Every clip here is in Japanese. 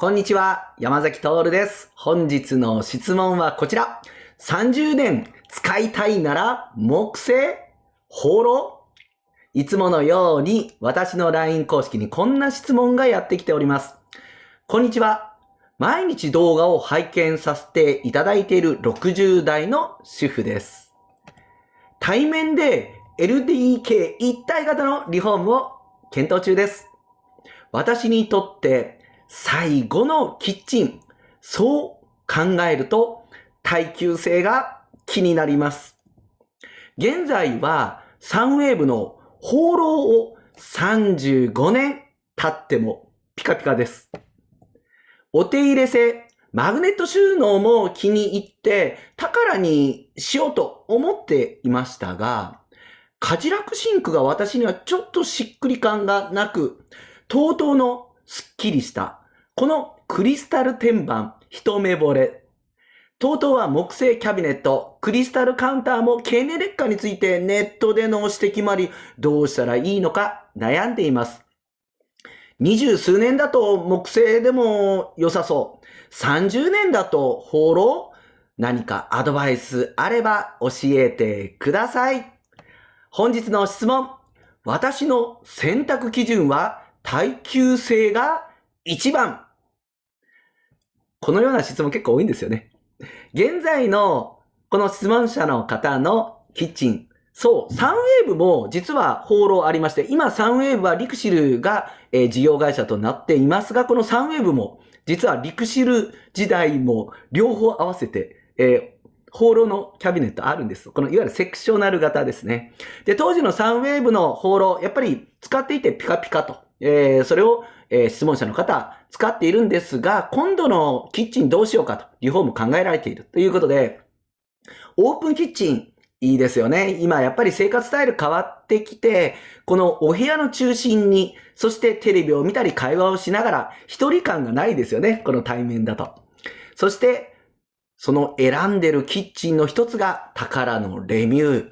こんにちは、山崎徹です。本日の質問はこちら。30年使いたいなら木製放浪いつものように私の LINE 公式にこんな質問がやってきております。こんにちは。毎日動画を拝見させていただいている60代の主婦です。対面で LDK 一体型のリフォームを検討中です。私にとって最後のキッチン。そう考えると耐久性が気になります。現在はサンウェーブの放浪を35年経ってもピカピカです。お手入れ性、マグネット収納も気に入って宝にしようと思っていましたが、カジラクシンクが私にはちょっとしっくり感がなく、とうとうのすっきりしたこのクリスタル天板、一目惚れ。TOTO は木製キャビネット、クリスタルカウンターも経年劣化についてネットでの指摘もあり、どうしたらいいのか悩んでいます。二十数年だと木製でも良さそう。30年だと放浪何かアドバイスあれば教えてください。本日の質問。私の選択基準は耐久性が1番。このような質問結構多いんですよね。現在のこの質問者の方のキッチン。そう、サンウェーブも実は放浪ありまして、今サンウェーブはリクシルが、え事業会社となっていますが、このサンウェーブも実はリクシル時代も両方合わせて、えー、放浪のキャビネットあるんです。このいわゆるセクショナル型ですね。で、当時のサンウェーブの放浪、やっぱり使っていてピカピカと。えー、それをえー、質問者の方、使っているんですが、今度のキッチンどうしようかと、リフォーム考えられているということで、オープンキッチン、いいですよね。今やっぱり生活スタイル変わってきて、このお部屋の中心に、そしてテレビを見たり会話をしながら、一人感がないですよね。この対面だと。そして、その選んでるキッチンの一つが、宝のレミュー。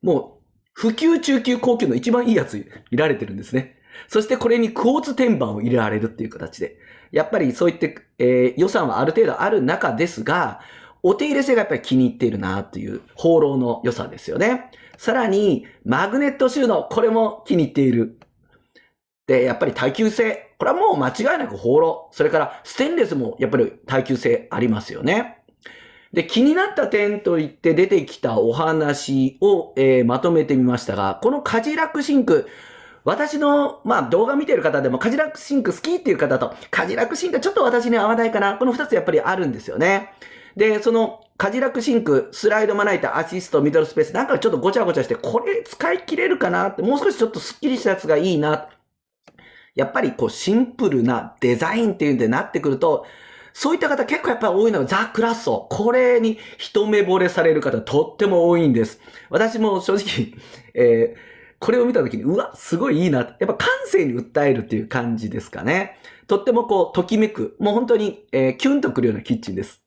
もう、普及中級高級の一番いいやつ見られてるんですね。そしてこれにクォーツ天板を入れられるっていう形で。やっぱりそういって、えー、予算はある程度ある中ですが、お手入れ性がやっぱり気に入っているなという放浪の良さですよね。さらに、マグネット収納、これも気に入っている。で、やっぱり耐久性。これはもう間違いなく放浪。それから、ステンレスもやっぱり耐久性ありますよね。で、気になった点といって出てきたお話を、えー、まとめてみましたが、このカジラックシンク、私の、まあ、動画見てる方でも、カジラックシンク好きっていう方と、カジラックシンクちょっと私に合わないかな。この2つやっぱりあるんですよね。で、その、カジラックシンク、スライドまな板、アシスト、ミドルスペース、なんかちょっとごちゃごちゃして、これ使い切れるかなって、もう少しちょっとスッキリしたやつがいいな。やっぱりこう、シンプルなデザインっていうんでなってくると、そういった方結構やっぱり多いのがザ・クラッソ。これに一目惚れされる方とっても多いんです。私も正直、えー、これを見た時に、うわ、すごいいいな。やっぱ感性に訴えるっていう感じですかね。とってもこう、ときめく。もう本当に、えー、キュンとくるようなキッチンです。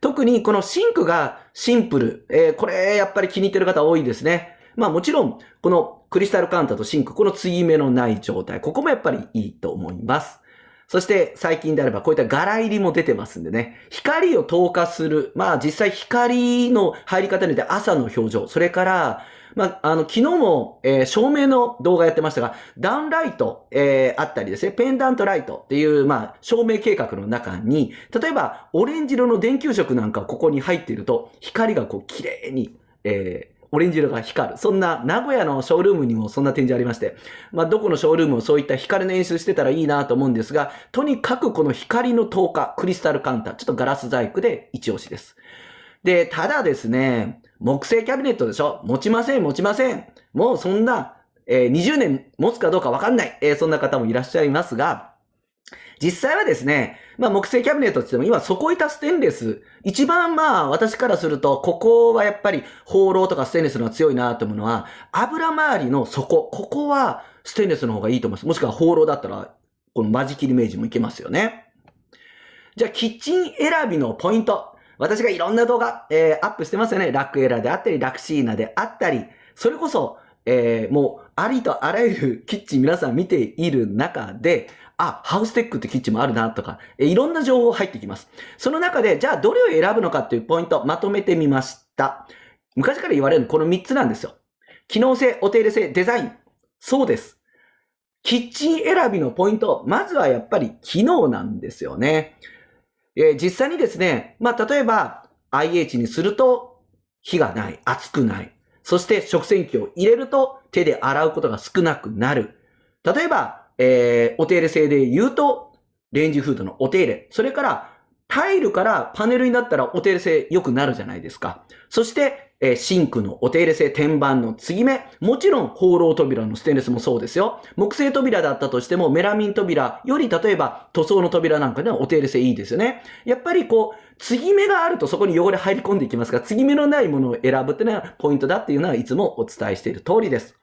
特にこのシンクがシンプル。えー、これ、やっぱり気に入ってる方多いですね。まあもちろん、このクリスタルカウンターとシンク、この継ぎ目のない状態。ここもやっぱりいいと思います。そして最近であればこういった柄入りも出てますんでね、光を透過する、まあ実際光の入り方によって朝の表情、それから、まあ、あの、昨日も、えー、照明の動画やってましたが、ダウンライト、えー、あったりですね、ペンダントライトっていう、まあ、照明計画の中に、例えば、オレンジ色の電球色なんかここに入っていると、光がこう、綺麗に、えー、オレンジ色が光る。そんな名古屋のショールームにもそんな展示ありまして、まあ、どこのショールームもそういった光の演出してたらいいなと思うんですが、とにかくこの光の透過、クリスタルカウンター、ちょっとガラス細工で一押しです。で、ただですね、木製キャビネットでしょ持ちません、持ちません。もうそんな、えー、20年持つかどうかわかんない、えー、そんな方もいらっしゃいますが、実際はですね、まあ、木製キャビネットって言っても、今、底板ステンレス、一番まあ、私からすると、ここはやっぱり、放浪とかステンレスのが強いなと思うのは、油周りの底、ここは、ステンレスの方がいいと思います。もしくは放浪だったら、この間仕切りージもいけますよね。じゃあ、キッチン選びのポイント。私がいろんな動画、えー、アップしてますよね。ラックエラーであったり、ラクシーナであったり、それこそ、えー、もう、ありとあらゆるキッチン皆さん見ている中で、あ、ハウステックってキッチンもあるなとか、えいろんな情報入ってきます。その中で、じゃあどれを選ぶのかっていうポイント、まとめてみました。昔から言われるこの3つなんですよ。機能性、お手入れ性、デザイン。そうです。キッチン選びのポイント、まずはやっぱり機能なんですよね。えー、実際にですね、まあ、例えば IH にすると火がない、熱くない。そして食洗機を入れると手で洗うことが少なくなる。例えばえー、お手入れ制で言うと、レンジフードのお手入れ。それから、タイルからパネルになったらお手入れ性良くなるじゃないですか。そして、えー、シンクのお手入れ性、天板の継ぎ目。もちろん、放浪扉のステンレスもそうですよ。木製扉だったとしても、メラミン扉より、例えば、塗装の扉なんかではお手入れ性いいですよね。やっぱりこう、継ぎ目があるとそこに汚れ入り込んでいきますが、継ぎ目のないものを選ぶっていうのはポイントだっていうのはいつもお伝えしている通りです。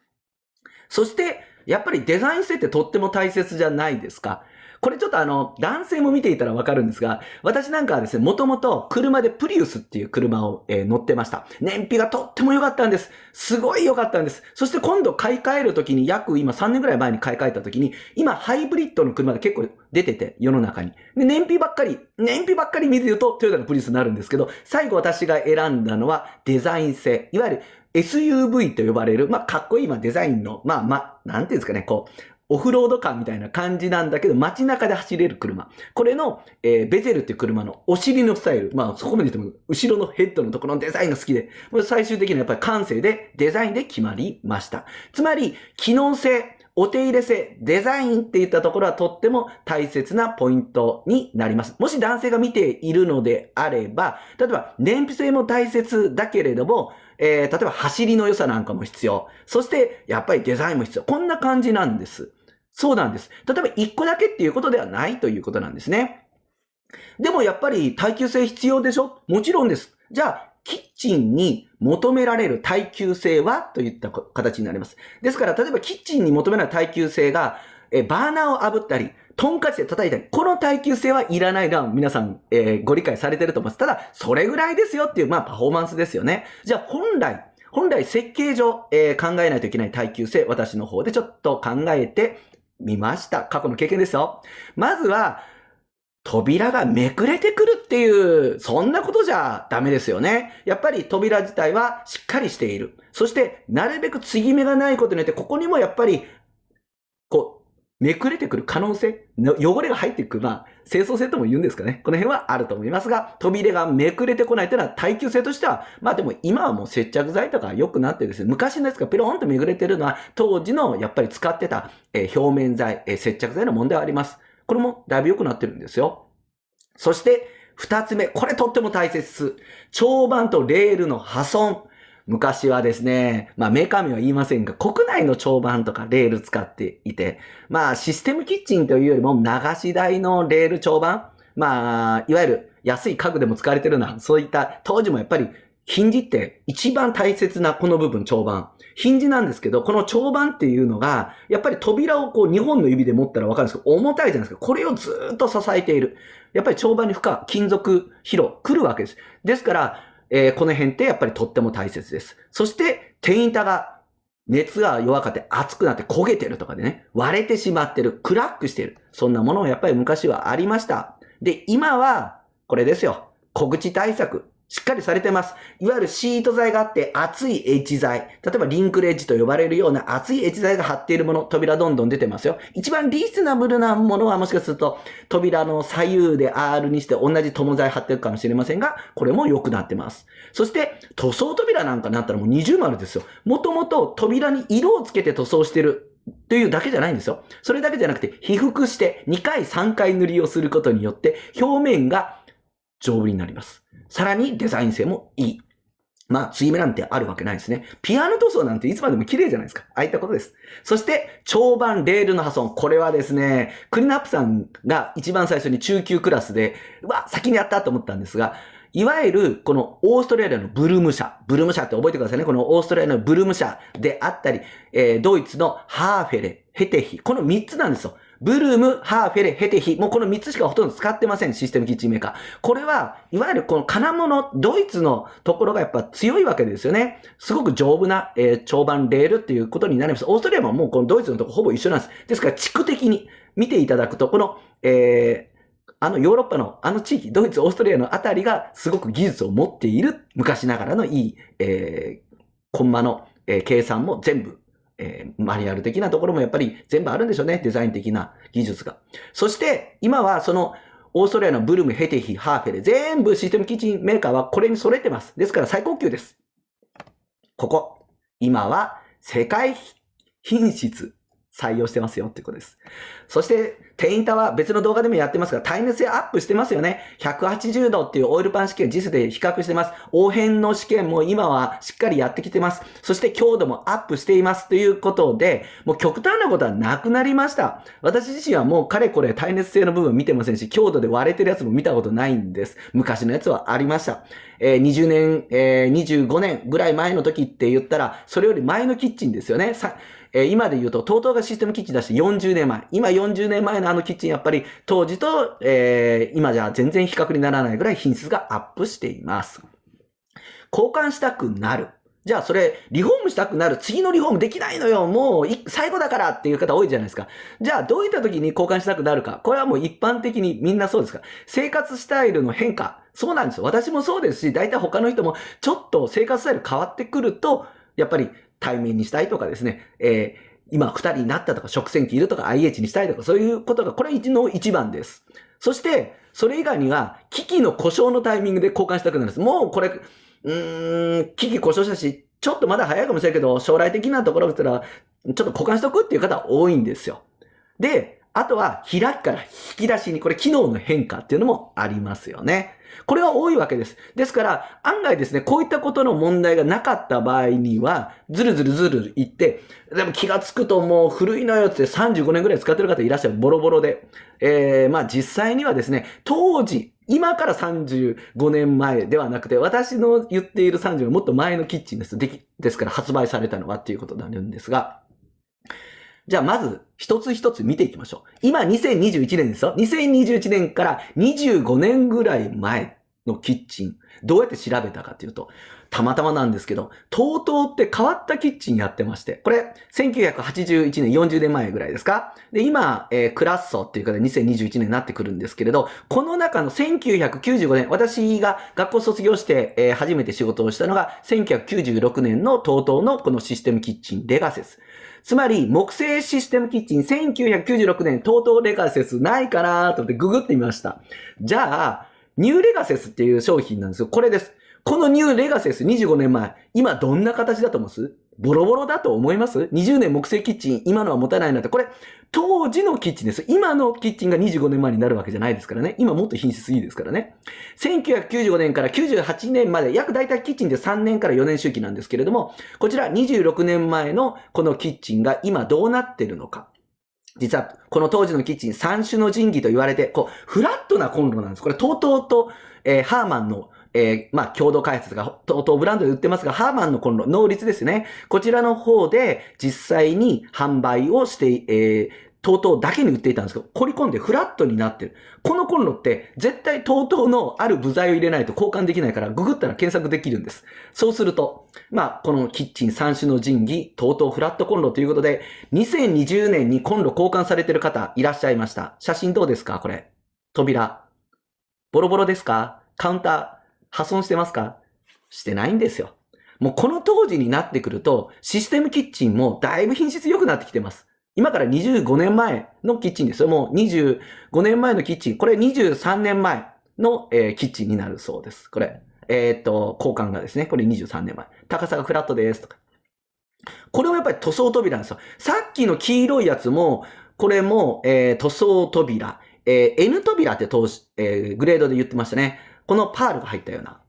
そして、やっぱりデザイン性ってとっても大切じゃないですか。これちょっとあの、男性も見ていたらわかるんですが、私なんかはですね、もともと車でプリウスっていう車を、えー、乗ってました。燃費がとっても良かったんです。すごい良かったんです。そして今度買い替える時に、約今3年ぐらい前に買い替えた時に、今ハイブリッドの車が結構出てて、世の中に。で、燃費ばっかり、燃費ばっかり見てるとトヨタのプリウスになるんですけど、最後私が選んだのはデザイン性。いわゆる SUV と呼ばれる、まあ、かっこいい、まあ、デザインの、まあ、まあ、なんていうんですかね、こう、オフロード感みたいな感じなんだけど、街中で走れる車。これの、えー、ベゼルっていう車のお尻のスタイル。まあ、そこまで言っても、後ろのヘッドのところのデザインが好きで、これ最終的にはやっぱり感性で、デザインで決まりました。つまり、機能性、お手入れ性、デザインっていったところはとっても大切なポイントになります。もし男性が見ているのであれば、例えば、燃費性も大切だけれども、えー、例えば走りの良さなんかも必要。そして、やっぱりデザインも必要。こんな感じなんです。そうなんです。例えば1個だけっていうことではないということなんですね。でもやっぱり耐久性必要でしょもちろんです。じゃあ、キッチンに求められる耐久性はといった形になります。ですから、例えばキッチンに求められる耐久性が、えバーナーを炙ったり、トンカチで叩いたり、この耐久性はいらないが、皆さん、えー、ご理解されてると思います。ただ、それぐらいですよっていう、まあ、パフォーマンスですよね。じゃあ、本来、本来設計上、えー、考えないといけない耐久性、私の方でちょっと考えてみました。過去の経験ですよ。まずは、扉がめくれてくるっていう、そんなことじゃダメですよね。やっぱり扉自体はしっかりしている。そして、なるべく継ぎ目がないことによって、ここにもやっぱり、こう、めくれてくる可能性、汚れが入ってくる、まあ、清掃性とも言うんですかね。この辺はあると思いますが、飛び入れがめくれてこないというのは耐久性としては、まあでも今はもう接着剤とか良くなってですね、昔のやつがペローンとめぐれてるのは、当時のやっぱり使ってた、表面剤、接着剤の問題はあります。これもだいぶ良くなってるんですよ。そして、二つ目、これとっても大切。長板とレールの破損。昔はですね、まあ、メーカー名は言いませんが、国内の長板とかレール使っていて、まあ、システムキッチンというよりも、流し台のレール長板、まあ、いわゆる安い家具でも使われてるな、そういった、当時もやっぱり、ヒンジって一番大切なこの部分、長板。ヒンジなんですけど、この長板っていうのが、やっぱり扉をこう2本の指で持ったらわかるんですけど、重たいじゃないですか。これをずっと支えている。やっぱり長板に負荷、金属疲労、来るわけです。ですから、えー、この辺ってやっぱりとっても大切です。そして、天板が熱が弱かって熱くなって焦げてるとかでね、割れてしまってる、クラックしてる。そんなものもやっぱり昔はありました。で、今は、これですよ。小口対策。しっかりされてます。いわゆるシート材があって熱いエッジ材。例えばリンクレッジと呼ばれるような熱いエッジ材が張っているもの、扉どんどん出てますよ。一番リーズナブルなものはもしかすると扉の左右で R にして同じ友材張っていくかもしれませんが、これも良くなってます。そして塗装扉なんかになったらもう二重丸ですよ。もともと扉に色をつけて塗装してるというだけじゃないんですよ。それだけじゃなくて、被覆して2回3回塗りをすることによって、表面が丈夫になります。さらにデザイン性もいい。まあ、継ぎ目なんてあるわけないですね。ピアノ塗装なんていつまでも綺麗じゃないですか。ああいったことです。そして、長板レールの破損。これはですね、クリナップさんが一番最初に中級クラスで、うわ、先にやったと思ったんですが、いわゆる、このオーストラリアのブルーム社、ブルーム社って覚えてくださいね。このオーストラリアのブルーム社であったり、えー、ドイツのハーフェレ、ヘテヒ、この3つなんですよ。ブルーム、ハーフェレ、ヘテヒ。もうこの3つしかほとんど使ってません、システムキッチンメーカー。これは、いわゆるこの金物、ドイツのところがやっぱ強いわけですよね。すごく丈夫な、えー、長板レールっていうことになります。オーストリアももうこのドイツのとこほぼ一緒なんです。ですから、地区的に見ていただくと、この、えー、あのヨーロッパのあの地域、ドイツ、オーストリアのあたりがすごく技術を持っている昔ながらのいい、えー、コンマの、えー、計算も全部えー、マニュアル的なところもやっぱり全部あるんでしょうね。デザイン的な技術が。そして、今はその、オーストラリアのブルム、ヘテヒ、ハーフェレ、全部システムキッチンメーカーはこれに揃えてます。ですから最高級です。ここ。今は世界品質採用してますよってことです。そして、テインタは別の動画でもやってますが、耐熱性アップしてますよね。180度っていうオイルパン試験実で比較してます。応変の試験も今はしっかりやってきてます。そして強度もアップしていますということで、もう極端なことはなくなりました。私自身はもうかれこれ耐熱性の部分見てませんし、強度で割れてるやつも見たことないんです。昔のやつはありました。えー、20年、えー、25年ぐらい前の時って言ったら、それより前のキッチンですよね。え今で言うと、TOTO がシステムキッチン出して40年前。今40年前のあのキッチン、やっぱり当時と、え今じゃ全然比較にならないぐらい品質がアップしています。交換したくなる。じゃあそれ、リフォームしたくなる。次のリフォームできないのよ。もう、最後だからっていう方多いじゃないですか。じゃあどういった時に交換したくなるか。これはもう一般的にみんなそうですか。生活スタイルの変化。そうなんですよ。私もそうですし、大体他の人もちょっと生活スタイル変わってくると、やっぱり対面にしたいとかですね、えー、今2人になったとか、食洗機いるとか、IH にしたいとか、そういうことが、これの一番です。そして、それ以外には、機器の故障のタイミングで交換したくなるんです。もうこれ、うーん、機器故障したし、ちょっとまだ早いかもしれないけど、将来的なところだったら、ちょっと交換しとくっていう方多いんですよ。で、あとは開きから引き出しに、これ機能の変化っていうのもありますよね。これは多いわけです。ですから、案外ですね、こういったことの問題がなかった場合には、ずるずるずる言って、でも気がつくともう古いのよって35年ぐらい使ってる方いらっしゃる、ボロボロで。えー、まあ実際にはですね、当時、今から35年前ではなくて、私の言っている3 5はもっと前のキッチンです。でき、ですから発売されたのはっていうことになるんですが、じゃあまず一つ一つ見ていきましょう。今2021年ですよ。2021年から25年ぐらい前のキッチン、どうやって調べたかというと、たまたまなんですけど、TOTO って変わったキッチンやってまして、これ、1981年、40年前ぐらいですかで、今、えー、クラッソっていう方2021年になってくるんですけれど、この中の1995年、私が学校卒業して、えー、初めて仕事をしたのが、1996年の TOTO のこのシステムキッチンレガセス。つまり、木製システムキッチン1996年 TOTO レガセスないかなと思ってググってみました。じゃあ、ニューレガセスっていう商品なんですよ。これです。このニューレガセス25年前、今どんな形だと思いますボロボロだと思います ?20 年木製キッチン、今のは持たないなんて、これ、当時のキッチンです。今のキッチンが25年前になるわけじゃないですからね。今もっと品質いいですからね。1995年から98年まで、約大体キッチンで3年から4年周期なんですけれども、こちら26年前のこのキッチンが今どうなってるのか。実は、この当時のキッチン、三種の神器と言われて、こう、フラットなコンロなんです。これ、とうとうと、えー、ハーマンのえー、まあ、共同開発が、と、と、ブランドで売ってますが、ハーマンのコンロ、能率ですね。こちらの方で、実際に販売をして、えー TOTO だけに売っていたんですけど、凝り込んでフラットになってる。このコンロって絶対 TOTO のある部材を入れないと交換できないから、ググったら検索できるんです。そうすると、まあ、このキッチン3種の神器、TOTO フラットコンロということで、2020年にコンロ交換されてる方いらっしゃいました。写真どうですかこれ。扉。ボロボロですかカウンター。破損してますかしてないんですよ。もうこの当時になってくると、システムキッチンもだいぶ品質良くなってきてます。今から25年前のキッチンですよ。もう25年前のキッチン。これ23年前の、えー、キッチンになるそうです。これ。えっ、と、交換がですね。これ23年前。高さがフラットですとか。これもやっぱり塗装扉なんですよ。さっきの黄色いやつも、これも、えー、塗装扉。えー、N 扉って投資えー、グレードで言ってましたね。このパールが入ったような。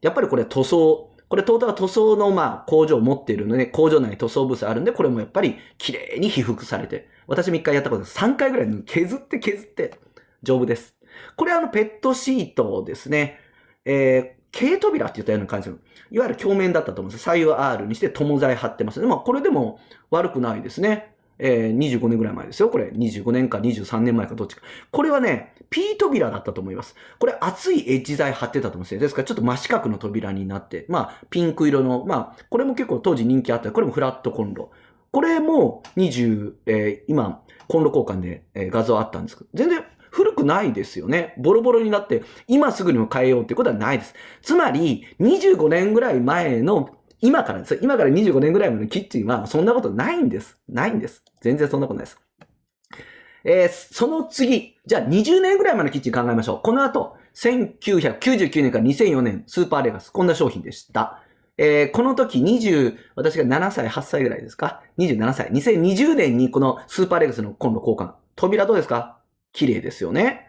やっぱりこれ塗装。これトータル塗装のまあ工場を持っているので、工場内に塗装ブースあるんで、これもやっぱり綺麗に被覆されて。私も一回やったことです。3回ぐらい削って削って、丈夫です。これあのペットシートですね。えー、軽扉って言ったような感じの、いわゆる鏡面だったと思うんです。左右 R にして友材貼ってます。でも、これでも悪くないですね。えー、25年ぐらい前ですよ。これ。25年か23年前かどっちか。これはね、P 扉だったと思います。これ熱いエッジ材貼ってたと思うんですよ。ですからちょっと真四角の扉になって、まあピンク色の、まあこれも結構当時人気あった、これもフラットコンロ。これも20、えー、今、コンロ交換で、えー、画像あったんですけど、全然古くないですよね。ボロボロになって、今すぐにも変えようってことはないです。つまり、25年ぐらい前の、今からです。今から25年ぐらい前のキッチンは、そんなことないんです。ないんです。全然そんなことないです。えー、その次、じゃあ20年ぐらい前のキッチン考えましょう。この後、1999年から2004年、スーパーレガス、こんな商品でした。えー、この時20、私が7歳、8歳ぐらいですか ?27 歳。2020年にこのスーパーレガスのコンロ交換。扉どうですか綺麗ですよね。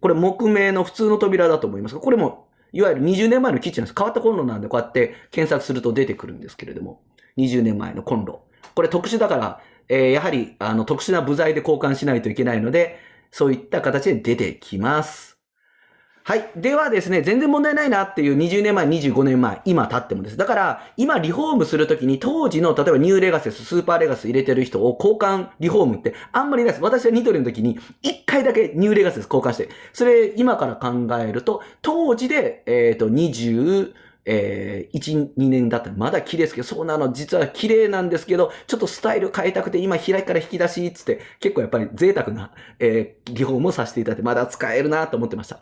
これ木目の普通の扉だと思いますが、これも、いわゆる20年前のキッチンです。変わったコンロなんで、こうやって検索すると出てくるんですけれども、20年前のコンロ。これ特殊だから、えー、やはり、あの、特殊な部材で交換しないといけないので、そういった形で出てきます。はい。ではですね、全然問題ないなっていう20年前、25年前、今経ってもです。だから、今リフォームするときに当時の、例えばニューレガセス、スーパーレガス入れてる人を交換リフォームってあんまりないです。私はニトリの時に1回だけニューレガセス交換して、それ今から考えると、当時で、えっ、ー、と、20、えー、1、2年だったらまだ綺麗ですけど、そうなの、実は綺麗なんですけど、ちょっとスタイル変えたくて、今開きから引き出し、つって、結構やっぱり贅沢な、えー、技法もさせていただいて、まだ使えるなと思ってました。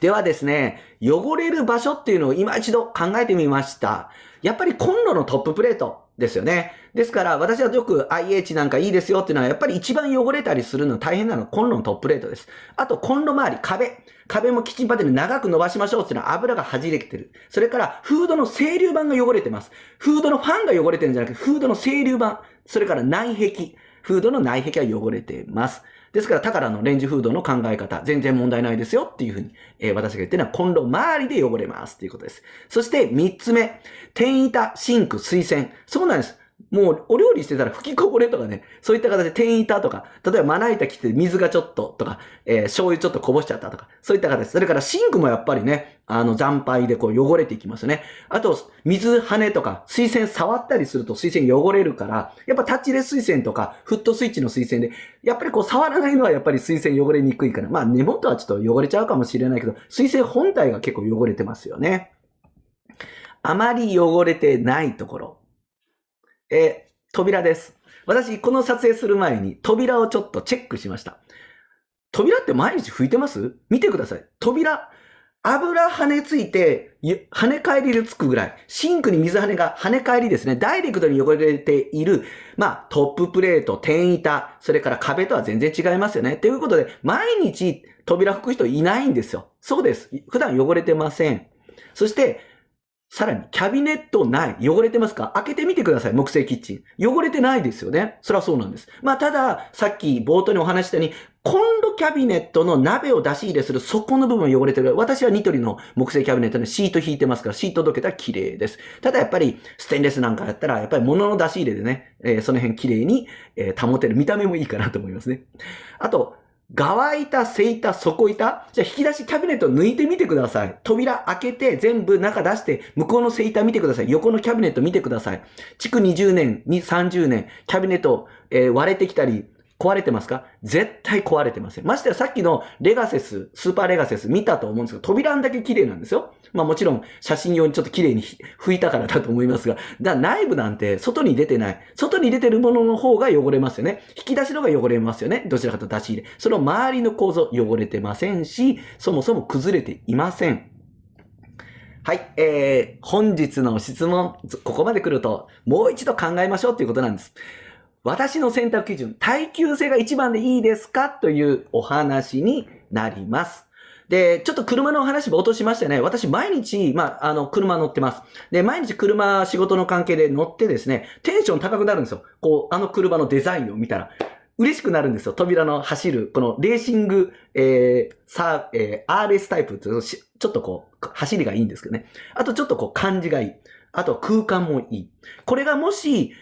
ではですね、汚れる場所っていうのを今一度考えてみました。やっぱりコンロのトッププレート。ですよね。ですから、私はよく IH なんかいいですよっていうのは、やっぱり一番汚れたりするの大変なのはコンロのトップレートです。あと、コンロ周り、壁。壁もキッチンパテル長く伸ばしましょうっていうのは油が弾いてきてる。それから、フードの整流板が汚れてます。フードのファンが汚れてるんじゃなくて、フードの整流板。それから内壁。フードの内壁は汚れてます。ですから、タカラのレンジフードの考え方、全然問題ないですよっていうふうに、えー、私が言ってるのは、コンロ周りで汚れますっていうことです。そして、3つ目。天板、シンク、水洗。そうなんです。もうお料理してたら吹きこぼれとかね、そういった形で天板とか、例えばまな板切って水がちょっととか、えー、醤油ちょっとこぼしちゃったとか、そういった形。それからシンクもやっぱりね、あの、惨敗でこう汚れていきますね。あと、水跳とか、水栓触ったりすると水栓汚れるから、やっぱタッチレス水栓とか、フットスイッチの水栓で、やっぱりこう触らないのはやっぱり水栓汚れにくいから、まあ根元はちょっと汚れちゃうかもしれないけど、水栓本体が結構汚れてますよね。あまり汚れてないところ。えー、扉です。私、この撮影する前に扉をちょっとチェックしました。扉って毎日拭いてます見てください。扉、油跳ねついて、跳ね返りでつくぐらい。シンクに水跳ねが跳ね返りですね。ダイレクトに汚れている、まあ、トッププレート、天板、それから壁とは全然違いますよね。ということで、毎日扉拭く人いないんですよ。そうです。普段汚れてません。そして、さらに、キャビネットない。汚れてますか開けてみてください。木製キッチン。汚れてないですよね。そりゃそうなんです。まあ、ただ、さっき冒頭にお話したように、コンロキャビネットの鍋を出し入れする底の部分汚れてる。私はニトリの木製キャビネットにシート引いてますから、シートどけたら綺麗です。ただやっぱり、ステンレスなんかだったら、やっぱり物の出し入れでね、えー、その辺綺麗に、えー、保てる。見た目もいいかなと思いますね。あと、側板、背板、底板。じゃあ引き出しキャビネット抜いてみてください。扉開けて全部中出して、向こうの背板見てください。横のキャビネット見てください。築20年、30年、キャビネット、えー、割れてきたり、壊れてますか絶対壊れてません。ましてやさっきのレガセス、スーパーレガセス見たと思うんですけど、扉だけ綺麗なんですよ。まあもちろん写真用にちょっと綺麗に拭いたからだと思いますが、だ内部なんて外に出てない。外に出てるものの方が汚れますよね。引き出しの方が汚れますよね。どちらかと出し入れ。その周りの構造汚れてませんし、そもそも崩れていません。はい、えー、本日の質問、ここまで来ると、もう一度考えましょうということなんです。私の選択基準、耐久性が一番でいいですかというお話になります。で、ちょっと車の話も落としましてね、私毎日、まあ、あの、車乗ってます。で、毎日車、仕事の関係で乗ってですね、テンション高くなるんですよ。こう、あの車のデザインを見たら。嬉しくなるんですよ。扉の走る、このレーシング、えー、さ、えー、RS タイプちょっとこう、走りがいいんですけどね。あとちょっとこう、感じがいい。あと空間もいい。これがもし、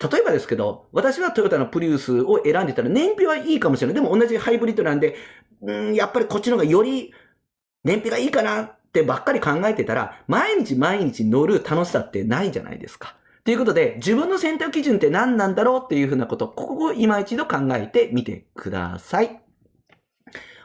例えばですけど、私はトヨタのプリウスを選んでたら燃費はいいかもしれない。でも同じハイブリッドなんで、うん、やっぱりこっちの方がより燃費がいいかなってばっかり考えてたら、毎日毎日乗る楽しさってないじゃないですか。ということで、自分の選択基準って何なんだろうっていうふうなこと、ここを今一度考えてみてください。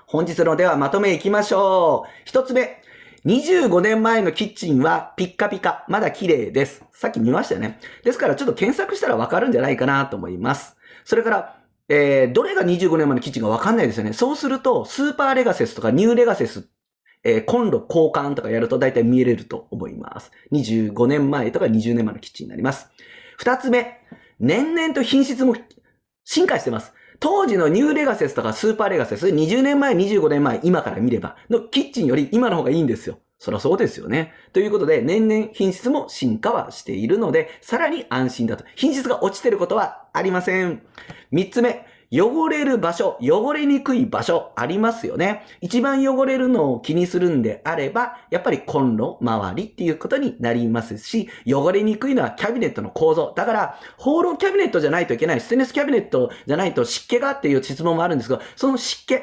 本日のではまとめいきましょう。一つ目、25年前のキッチンはピッカピカ。まだ綺麗です。さっき見ましたよね。ですからちょっと検索したらわかるんじゃないかなと思います。それから、えー、どれが25年前のキッチンかわかんないですよね。そうすると、スーパーレガセスとかニューレガセス、えー、コンロ交換とかやると大体見れると思います。25年前とか20年前のキッチンになります。二つ目、年々と品質も進化してます。当時のニューレガセスとかスーパーレガセス、20年前、25年前、今から見れば、のキッチンより今の方がいいんですよ。そりゃそうですよね。ということで、年々品質も進化はしているので、さらに安心だと。品質が落ちてることはありません。3つ目。汚れる場所、汚れにくい場所ありますよね。一番汚れるのを気にするんであれば、やっぱりコンロ周りっていうことになりますし、汚れにくいのはキャビネットの構造。だから、ホーローキャビネットじゃないといけない、ステンレスキャビネットじゃないと湿気がっていう質問もあるんですけど、その湿気、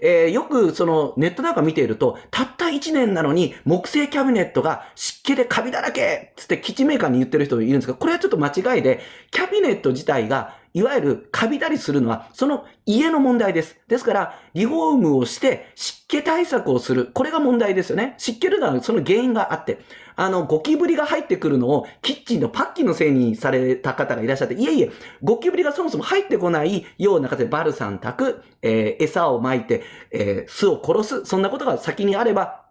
えー、よくそのネットなんか見ていると、たった1年なのに木製キャビネットが湿気でカビだらけつって基地メーカーに言ってる人いるんですが、これはちょっと間違いで、キャビネット自体がいわゆるカビたりするのは、その家の問題です。ですから、リフォームをして湿気対策をする。これが問題ですよね。湿気るのはその原因があって。あの、ゴキブリが入ってくるのをキッチンのパッキンのせいにされた方がいらっしゃって、いえいえ、ゴキブリがそもそも入ってこないような形でバルサン炊く、えー、餌をまいて、えー、巣を殺す。そんなことが先にあれば、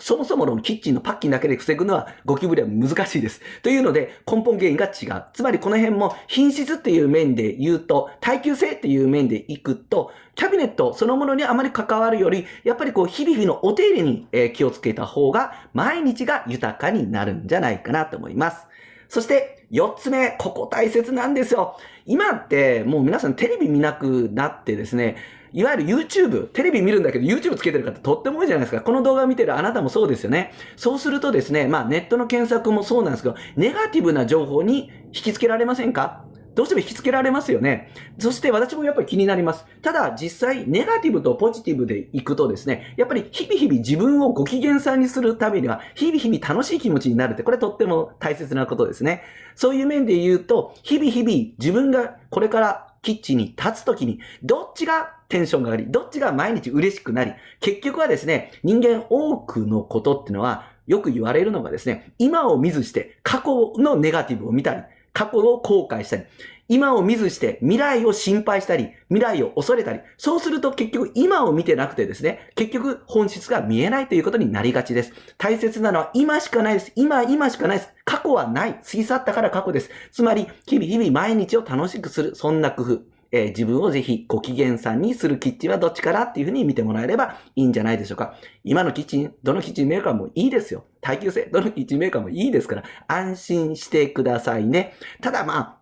そもそものキッチンのパッキンだけで防ぐのはゴキブリは難しいです。というので根本原因が違う。つまりこの辺も品質っていう面で言うと、耐久性っていう面でいくと、キャビネットそのものにあまり関わるより、やっぱりこう日々のお手入れに気をつけた方が毎日が豊かになるんじゃないかなと思います。そして四つ目、ここ大切なんですよ。今ってもう皆さんテレビ見なくなってですね、いわゆる YouTube、テレビ見るんだけど YouTube つけてる方とっても多いじゃないですか。この動画を見てるあなたもそうですよね。そうするとですね、まあネットの検索もそうなんですけど、ネガティブな情報に引き付けられませんかどうしても引き付けられますよね。そして私もやっぱり気になります。ただ実際、ネガティブとポジティブでいくとですね、やっぱり日々日々自分をご機嫌さんにするためには、日々日々楽しい気持ちになるって、これとっても大切なことですね。そういう面で言うと、日々日々自分がこれからキッチンに立つときに、どっちがテンションが上がり、どっちが毎日嬉しくなり、結局はですね、人間多くのことってのは、よく言われるのがですね、今を見ずして過去のネガティブを見たり、過去を後悔したり、今を見ずして未来を心配したり、未来を恐れたり、そうすると結局今を見てなくてですね、結局本質が見えないということになりがちです。大切なのは今しかないです。今、今しかないです。過去はない。過ぎ去ったから過去です。つまり、日々日々毎日を楽しくする。そんな工夫。えー、自分をぜひご機嫌さんにするキッチンはどっちからっていうふうに見てもらえればいいんじゃないでしょうか。今のキッチン、どのキッチンメーカーもいいですよ。耐久性、どのキッチンメーカーもいいですから、安心してくださいね。ただまあ、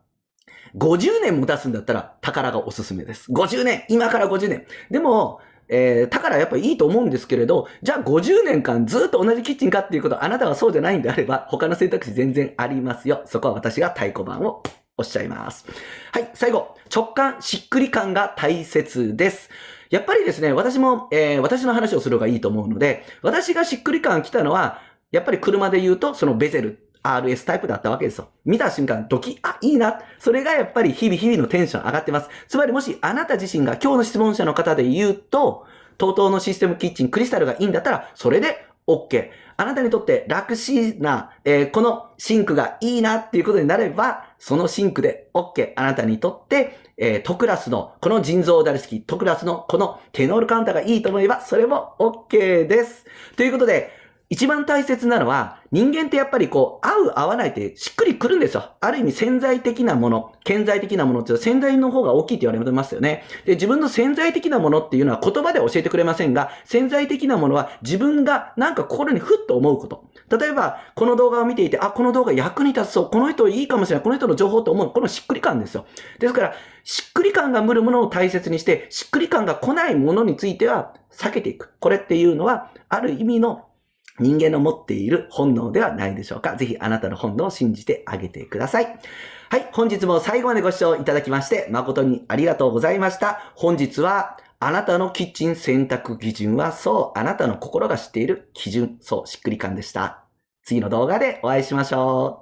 50年も出すんだったら、宝がおすすめです。50年今から50年でも、えー、宝やっぱいいと思うんですけれど、じゃあ50年間ずっと同じキッチンかっていうこと、あなたはそうじゃないんであれば、他の選択肢全然ありますよ。そこは私が太鼓判をおっしゃいます。はい、最後。直感、しっくり感が大切です。やっぱりですね、私も、えー、私の話をする方がいいと思うので、私がしっくり感来たのは、やっぱり車で言うと、そのベゼル RS タイプだったわけですよ。見た瞬間、ドキッ、あ、いいな。それがやっぱり日々日々のテンション上がってます。つまりもしあなた自身が今日の質問者の方で言うと、TOTO のシステムキッチンクリスタルがいいんだったら、それで OK。あなたにとって楽しいな、えー、このシンクがいいなっていうことになれば、そのシンクで OK。あなたにとって、えー、トクラスの、この腎臓大好き、トクラスのこのテノールカウンターがいいと思えば、それも OK です。ということで、一番大切なのは、人間ってやっぱりこう、合う合わないってしっくりくるんですよ。ある意味潜在的なもの、潜在的なものっていうのは潜在の方が大きいって言われますよね。で、自分の潜在的なものっていうのは言葉で教えてくれませんが、潜在的なものは自分がなんか心にふっと思うこと。例えば、この動画を見ていて、あ、この動画役に立つそう、この人いいかもしれない、この人の情報って思う、このしっくり感ですよ。ですから、しっくり感が無るものを大切にして、しっくり感が来ないものについては避けていく。これっていうのは、ある意味の人間の持っている本能ではないでしょうか。ぜひあなたの本能を信じてあげてください。はい、本日も最後までご視聴いただきまして誠にありがとうございました。本日はあなたのキッチン選択基準はそう、あなたの心が知っている基準、そう、しっくり感でした。次の動画でお会いしましょう。